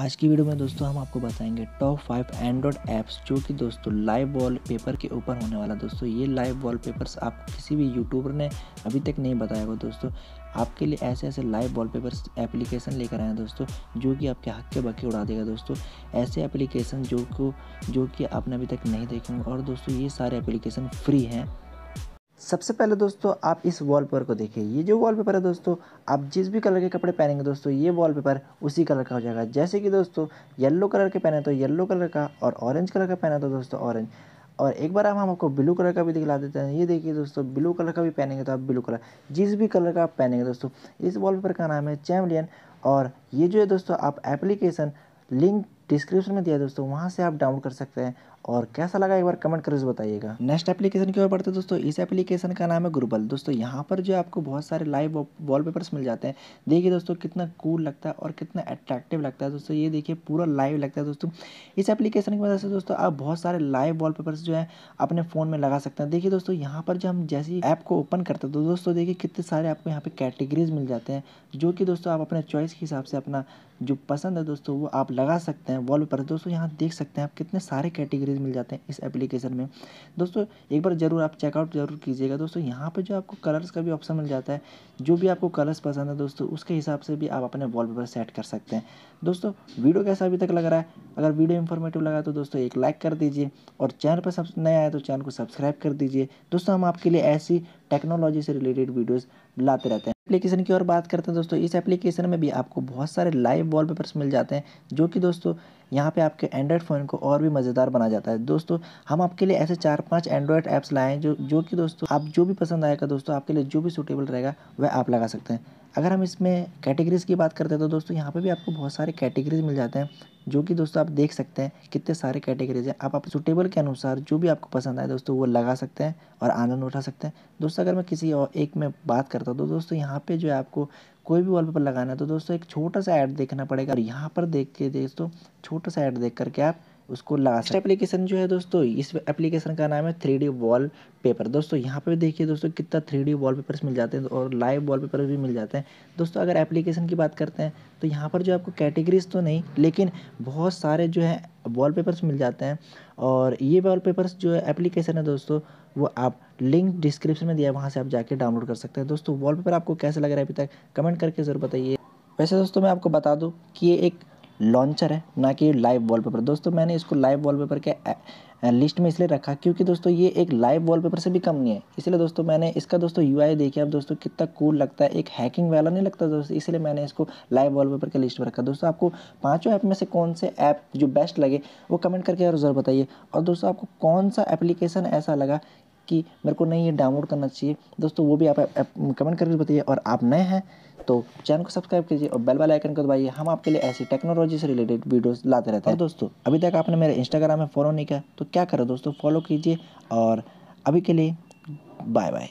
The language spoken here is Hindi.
आज की वीडियो में दोस्तों हम आपको बताएंगे टॉप फाइव एंड्रॉयड ऐप्स जो कि दोस्तों लाइव वॉल पेपर के ऊपर होने वाला दोस्तों ये लाइव वॉल पेपर्स आपको किसी भी यूट्यूबर ने अभी तक नहीं बताया होगा दोस्तों आपके लिए ऐसे ऐसे लाइव वॉल पेपर्स एप्लीकेशन लेकर आए हैं दोस्तों जो कि आपके हक के बके उड़ा देगा दोस्तों ऐसे एप्लीकेशन जो को जो कि आपने अभी तक नहीं देखे होंगे और दोस्तों ये सारे एप्लीकेशन फ्री हैं सबसे पहले दोस्तों आप इस वॉलपेपर को देखिए ये जो वॉलपेपर है दोस्तों आप जिस भी कलर के कपड़े पहनेंगे दोस्तों ये वॉलपेपर उसी कलर का हो जाएगा जैसे कि दोस्तों येलो कलर के पहने तो येलो कलर का और ऑरेंज कलर का पहना तो दोस्तों ऑरेंज और एक बार हम आपको ब्लू कलर का भी दिखला देते हैं ये देखिए दोस्तों ब्लू कलर का भी पहनेंगे तो आप ब्लू कलर जिस भी कलर का आप पहनेंगे दोस्तों इस वॉलपेपर का नाम है चैमलियन और ये जो है दोस्तों आप एप्लीकेशन लिंक डिस्क्रिप्शन में दिया दोस्तों वहाँ से आप डाउनलोड कर सकते हैं और कैसा लगा एक बार कमेंट करके बताइएगा नेक्स्ट एप्लीकेशन की ओर बढ़ते हैं दोस्तों इस एप्लीकेशन का नाम है ग्रुबल दोस्तों यहाँ पर जो आपको बहुत सारे लाइव वॉलपेपर्स मिल जाते हैं देखिए दोस्तों कितना कूल लगता है और कितना अट्रैक्टिव लगता है दोस्तों ये देखिए पूरा लाइव लगता है दोस्तों इस एप्लीकेशन की वजह से दोस्तों आप बहुत सारे लाइव वॉल जो है अपने फ़ोन में लगा सकते हैं देखिए दोस्तों यहाँ पर जो हम जैसी ऐप को ओपन करते हैं तो दोस्तों देखिए कितने सारे आपको यहाँ पे कैटेगरीज मिल जाते हैं जो कि दोस्तों आप अपने चॉइस के हिसाब से अपना जो पसंद है दोस्तों वो आप लगा सकते हैं वॉल दोस्तों यहाँ देख सकते हैं आप कितने सारे कैटेगरीज पेज मिल जाते हैं इस एप्लीकेशन में दोस्तों एक बार ज़रूर आप चेकआउट ज़रूर कीजिएगा दोस्तों यहाँ पर जो आपको कलर्स का भी ऑप्शन मिल जाता है जो भी आपको कलर्स पसंद है दोस्तों उसके हिसाब से भी आप अपने वॉलपेपर सेट कर सकते हैं दोस्तों वीडियो कैसा अभी तक लग रहा है अगर वीडियो इन्फॉर्मेटिव लगा तो दोस्तों एक लाइक कर दीजिए और चैनल पर सब नया आए तो चैनल को सब्सक्राइब कर दीजिए दोस्तों हम आपके लिए ऐसी टेक्नोलॉजी से रिलेटेड वीडियोस लाते रहते हैं एप्लीकेशन की और बात करते हैं दोस्तों इस एप्लीकेशन में भी आपको बहुत सारे लाइव वॉलपेपर्स मिल जाते हैं जो कि दोस्तों यहाँ पे आपके एंड्रॉयड फ़ोन को और भी मज़ेदार बना जाता है दोस्तों हम आपके लिए ऐसे चार पाँच एंड्रॉयड ऐप्स लाए हैं जो जो कि दोस्तों आप जो भी पसंद आएगा दोस्तों आपके लिए जो भी सूटेबल रहेगा वह आप लगा सकते हैं अगर हम इसमें कैटेगरीज़ की बात करते हैं तो दोस्तों यहाँ पर भी आपको बहुत सारे कैटेगरीज मिल जाते हैं जो कि दोस्तों आप देख सकते हैं कितने सारे कैटेगरीज हैं आप आप सूटेबल के अनुसार जो भी आपको पसंद आए दोस्तों वो लगा सकते हैं और आनंद उठा सकते हैं दोस्तों अगर मैं किसी और एक में बात करता हूँ तो दोस्तों यहाँ पे जो है आपको कोई भी वॉलपेपर लगाना है तो दोस्तों एक छोटा सा ऐड देखना पड़ेगा और यहाँ पर देख के दोस्तों छोटा सा ऐड देख करके आप उसको लगा सकते एप्लीकेशन जो है दोस्तों इस एप्लीकेशन का नाम है थ्री डी वॉल पेपर दोस्तों यहाँ पे देखिए दोस्तों कितना थ्री डी वॉल पेपर्स मिल जाते हैं और लाइव वॉल पेपर भी मिल जाते हैं दोस्तों अगर एप्लीकेशन की बात करते हैं तो यहाँ पर जो आपको कैटेगरीज तो नहीं लेकिन बहुत सारे जो है वॉल पेपर्स मिल जाते हैं और ये वॉल पेपर्स जो एप्लीकेशन है दोस्तों वो आप लिंक डिस्क्रिप्शन में दिया है वहाँ से आप जाके डाउनलोड कर सकते हैं दोस्तों पेपर आपको कैसे लग रहा है अभी तक कमेंट करके ज़रूर बताइए वैसे दोस्तों मैं आपको बता दूँ कि ये एक लॉन्चर है ना कि लाइव वॉलपेपर दोस्तों मैंने इसको लाइव वॉलपेपर के लिस्ट में इसलिए रखा क्योंकि दोस्तों ये एक लाइव वॉलपेपर से भी कम नहीं है इसलिए दोस्तों मैंने इसका दोस्तों यूआई देखिए अब दोस्तों कितना कूल लगता है एक हैकिंग वाला नहीं लगता दोस्तों इसलिए मैंने इसको लाइव वॉलपेपर के लिस्ट में रखा दोस्तों आपको पाँचों ऐप में से कौन से ऐप जो बेस्ट लगे वो कमेंट करके और ज़रूर बताइए और दोस्तों आपको कौन सा एप्लीकेशन ऐसा लगा कि मेरे को नहीं ये डाउनलोड करना चाहिए दोस्तों वो भी आप कमेंट करके बताइए और आप नए हैं तो चैनल को सब्सक्राइब कीजिए और बेल वाला आइकन को दबाइए हम आपके लिए ऐसी टेक्नोलॉजी से रिलेटेड वीडियोस लाते रहते हैं दोस्तों अभी तक आपने मेरे इंस्टाग्राम में फॉलो नहीं किया तो क्या करो दोस्तों फॉलो कीजिए और अभी के लिए बाय बाय